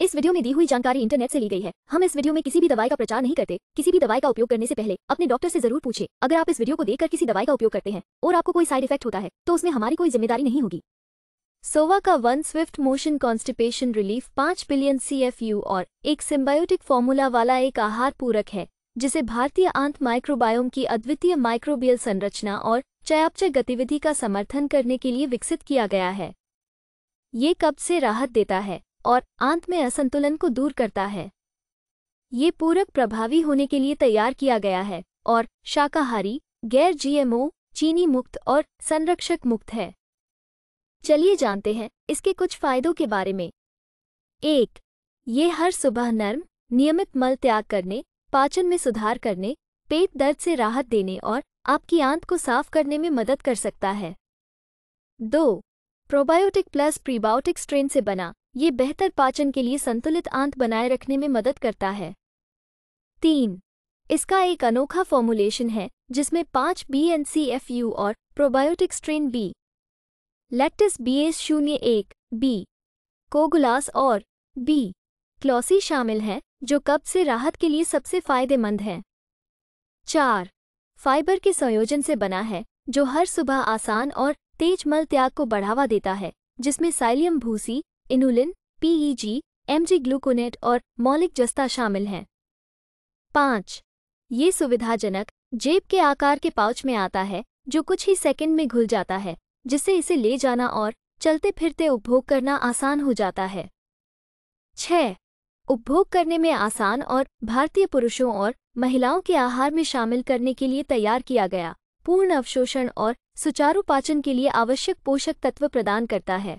इस वीडियो में दी हुई जानकारी इंटरनेट से ली गई है हम इस वीडियो में किसी भी दवाई का प्रचार नहीं करते किसी भी दवाई का उपयोग करने से पहले अपने डॉक्टर से जरूर पूछे अगर आप इस वीडियो को देखकर किसी दवाई का उपयोग करते हैं और आपको कोई साइड इफेक्ट होता है तो उसमें हमारी कोई जिम्मेदारी नहीं होगी सोवा का one swift motion constipation relief पांच बिलियन सी और एक सिम्बायोटिक फॉर्मूला वाला एक आहार पूरक है जिसे भारतीय आंत माइक्रोबायोम की अद्वितीय माइक्रोबियल संरचना और चयापचय गतिविधि का समर्थन करने के लिए विकसित किया गया है ये कब से राहत देता है और आंत में असंतुलन को दूर करता है ये पूरक प्रभावी होने के लिए तैयार किया गया है और शाकाहारी गैर जीएमओ चीनी मुक्त और संरक्षक मुक्त है चलिए जानते हैं इसके कुछ फायदों के बारे में एक ये हर सुबह नर्म नियमित मल त्याग करने पाचन में सुधार करने पेट दर्द से राहत देने और आपकी आंत को साफ करने में मदद कर सकता है दो प्रोबायोटिक प्लस प्रीबायोटिक स्ट्रेन से बना ये बेहतर पाचन के लिए संतुलित आंत बनाए रखने में मदद करता है तीन इसका एक अनोखा फॉर्मुलेशन है जिसमें पांच B N C F U और probiotic strain B lactis B S शून्य एक बी कोगुलास और बी क्लॉसी शामिल हैं जो कब्ज से राहत के लिए सबसे फायदेमंद हैं चार फाइबर के संयोजन से बना है जो हर सुबह आसान और तेज मल त्याग को बढ़ावा देता है जिसमें साइलियम भूसी इनुलिन पीईजी एमजी ग्लूकोनेट और मौलिक जस्ता शामिल हैं पाँच ये सुविधाजनक जेब के आकार के पाउच में आता है जो कुछ ही सेकंड में घुल जाता है जिससे इसे ले जाना और चलते फिरते उपभोग करना आसान हो जाता है छ उपभोग करने में आसान और भारतीय पुरुषों और महिलाओं के आहार में शामिल करने के लिए तैयार किया गया पूर्ण अवशोषण और सुचारू पाचन के लिए आवश्यक पोषक तत्व प्रदान करता है